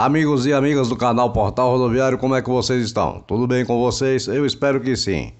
Amigos e amigas do canal Portal Rodoviário, como é que vocês estão? Tudo bem com vocês? Eu espero que sim.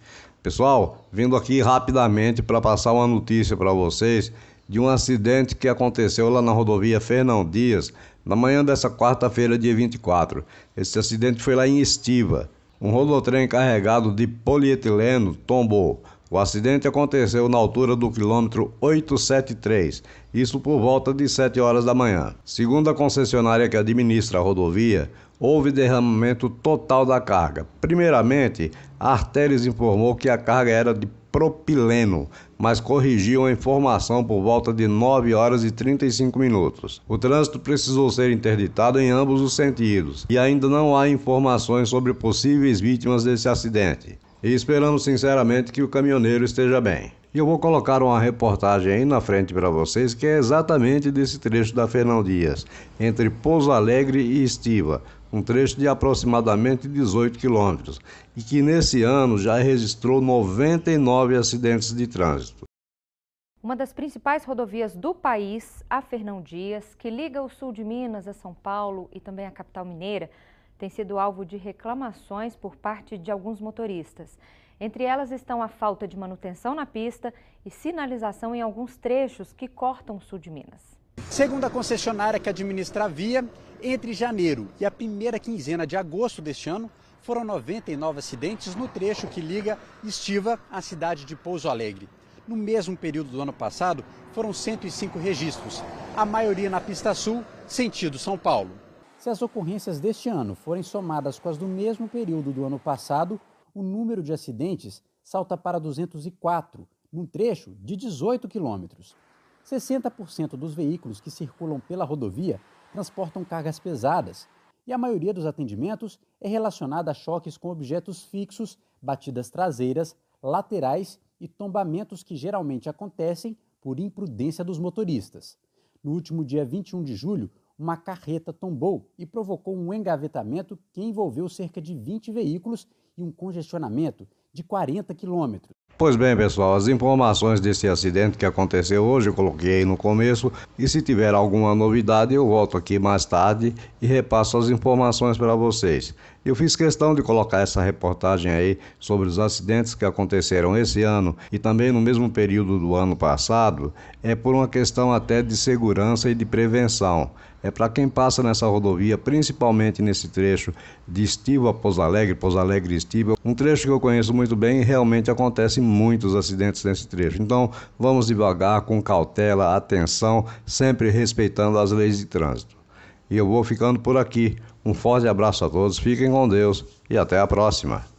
Pessoal, vindo aqui rapidamente para passar uma notícia para vocês de um acidente que aconteceu lá na rodovia Fernão Dias, na manhã dessa quarta-feira, dia 24. Esse acidente foi lá em Estiva. Um rodotrem carregado de polietileno tombou. O acidente aconteceu na altura do quilômetro 873, isso por volta de 7 horas da manhã. Segundo a concessionária que administra a rodovia, houve derramamento total da carga. Primeiramente, a informou que a carga era de propileno, mas corrigiu a informação por volta de 9 horas e 35 minutos. O trânsito precisou ser interditado em ambos os sentidos e ainda não há informações sobre possíveis vítimas desse acidente. E esperamos sinceramente que o caminhoneiro esteja bem. E eu vou colocar uma reportagem aí na frente para vocês que é exatamente desse trecho da Fernão Dias, entre Pouso Alegre e Estiva, um trecho de aproximadamente 18 quilômetros, e que nesse ano já registrou 99 acidentes de trânsito. Uma das principais rodovias do país, a Fernão Dias, que liga o sul de Minas a São Paulo e também a capital mineira, tem sido alvo de reclamações por parte de alguns motoristas. Entre elas estão a falta de manutenção na pista e sinalização em alguns trechos que cortam o sul de Minas. Segundo a concessionária que administra a via, entre janeiro e a primeira quinzena de agosto deste ano, foram 99 acidentes no trecho que liga Estiva à cidade de Pouso Alegre. No mesmo período do ano passado, foram 105 registros, a maioria na pista sul, sentido São Paulo. Se as ocorrências deste ano forem somadas com as do mesmo período do ano passado, o número de acidentes salta para 204, num trecho de 18 quilômetros. 60% dos veículos que circulam pela rodovia transportam cargas pesadas e a maioria dos atendimentos é relacionada a choques com objetos fixos, batidas traseiras, laterais e tombamentos que geralmente acontecem por imprudência dos motoristas. No último dia 21 de julho, uma carreta tombou e provocou um engavetamento que envolveu cerca de 20 veículos e um congestionamento de 40 quilômetros. Pois bem, pessoal, as informações desse acidente que aconteceu hoje eu coloquei no começo e se tiver alguma novidade eu volto aqui mais tarde e repasso as informações para vocês. Eu fiz questão de colocar essa reportagem aí sobre os acidentes que aconteceram esse ano e também no mesmo período do ano passado, é por uma questão até de segurança e de prevenção. É para quem passa nessa rodovia, principalmente nesse trecho de Estiva a Pouso Alegre, Pouso Alegre Estiva, um trecho que eu conheço muito bem e realmente acontece muitos acidentes nesse trecho. Então, vamos devagar, com cautela, atenção, sempre respeitando as leis de trânsito. E eu vou ficando por aqui. Um forte abraço a todos, fiquem com Deus e até a próxima.